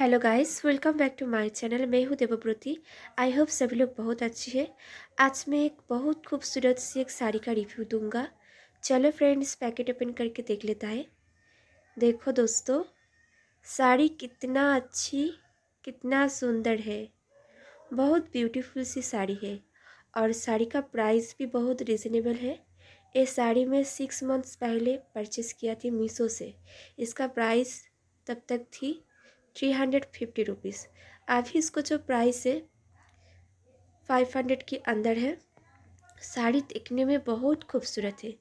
hello guys welcome back to my channel मैं हूँ देवव्रती I hope सभी लोग बहुत अच्छी है आज मैं एक बहुत खूबसूरत सी एक साड़ी का रिव्यू दूंगा चलो फ्रेंड्स पैकेट ओपन करके देख लेता है देखो दोस्तों साड़ी कितना अच्छी कितना सुंदर है बहुत ब्यूटीफुल सी साड़ी है और साड़ी का प्राइस भी बहुत रिजनेबल है ये साड़ी मैं सिक्स मंथ्स पहले परचेस किया थी मीशो से इसका प्राइस तब तक थी थ्री हंड्रेड फिफ्टी रुपीज़ अभी इसको जो प्राइस है फाइव हंड्रेड के अंदर है साड़ी देखने में बहुत खूबसूरत है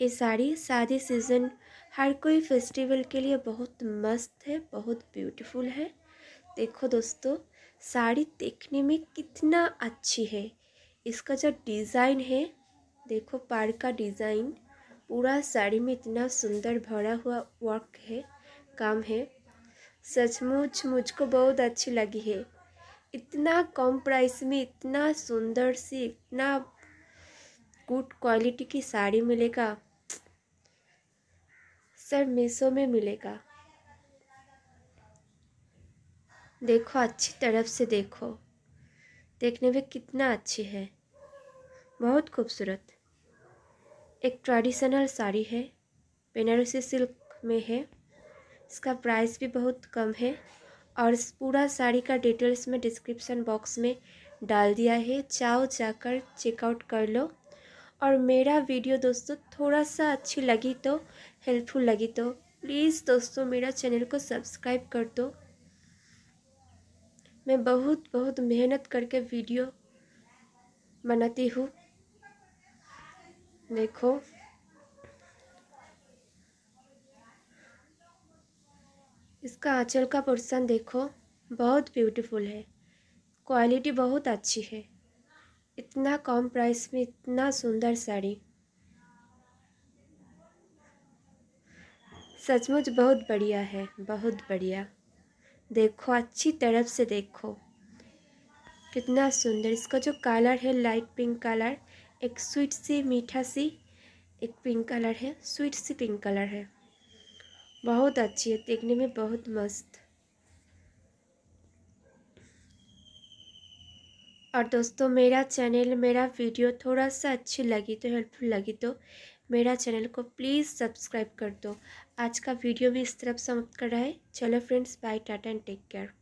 ये साड़ी शादी सीज़न हर कोई फेस्टिवल के लिए बहुत मस्त है बहुत ब्यूटीफुल है देखो दोस्तों साड़ी देखने में कितना अच्छी है इसका जो डिज़ाइन है देखो पार का डिज़ाइन पूरा साड़ी में इतना सुंदर भरा हुआ वर्क है काम है सचमुच मुझको बहुत अच्छी लगी है इतना कम प्राइस में इतना सुंदर सी इतना गुड क्वालिटी की साड़ी मिलेगा सर मीशो में मिलेगा देखो अच्छी तरफ से देखो देखने में कितना अच्छी है बहुत खूबसूरत एक ट्रेडिशनल साड़ी है बेनारसी सिल्क में है इसका प्राइस भी बहुत कम है और इस पूरा साड़ी का डिटेल्स में डिस्क्रिप्सन बॉक्स में डाल दिया है चाहो जाकर चेकआउट कर लो और मेरा वीडियो दोस्तों थोड़ा सा अच्छी लगी तो हेल्पफुल लगी तो प्लीज़ दोस्तों मेरा चैनल को सब्सक्राइब कर दो मैं बहुत बहुत मेहनत करके वीडियो बनाती हूँ देखो इसका आंचल का पोर्सन देखो बहुत ब्यूटीफुल है क्वालिटी बहुत अच्छी है इतना कम प्राइस में इतना सुंदर साड़ी सचमुच बहुत बढ़िया है बहुत बढ़िया देखो अच्छी तरफ से देखो कितना सुंदर इसका जो कलर है लाइट पिंक कलर एक स्वीट सी मीठा सी एक पिंक कलर है स्वीट सी पिंक कलर है बहुत अच्छी है देखने में बहुत मस्त और दोस्तों मेरा चैनल मेरा वीडियो थोड़ा सा अच्छी लगी तो हेल्पफुल लगी तो मेरा चैनल को प्लीज़ सब्सक्राइब कर दो आज का वीडियो भी इस तरफ समाप्त कर रहा है चलो friends bye tata and take care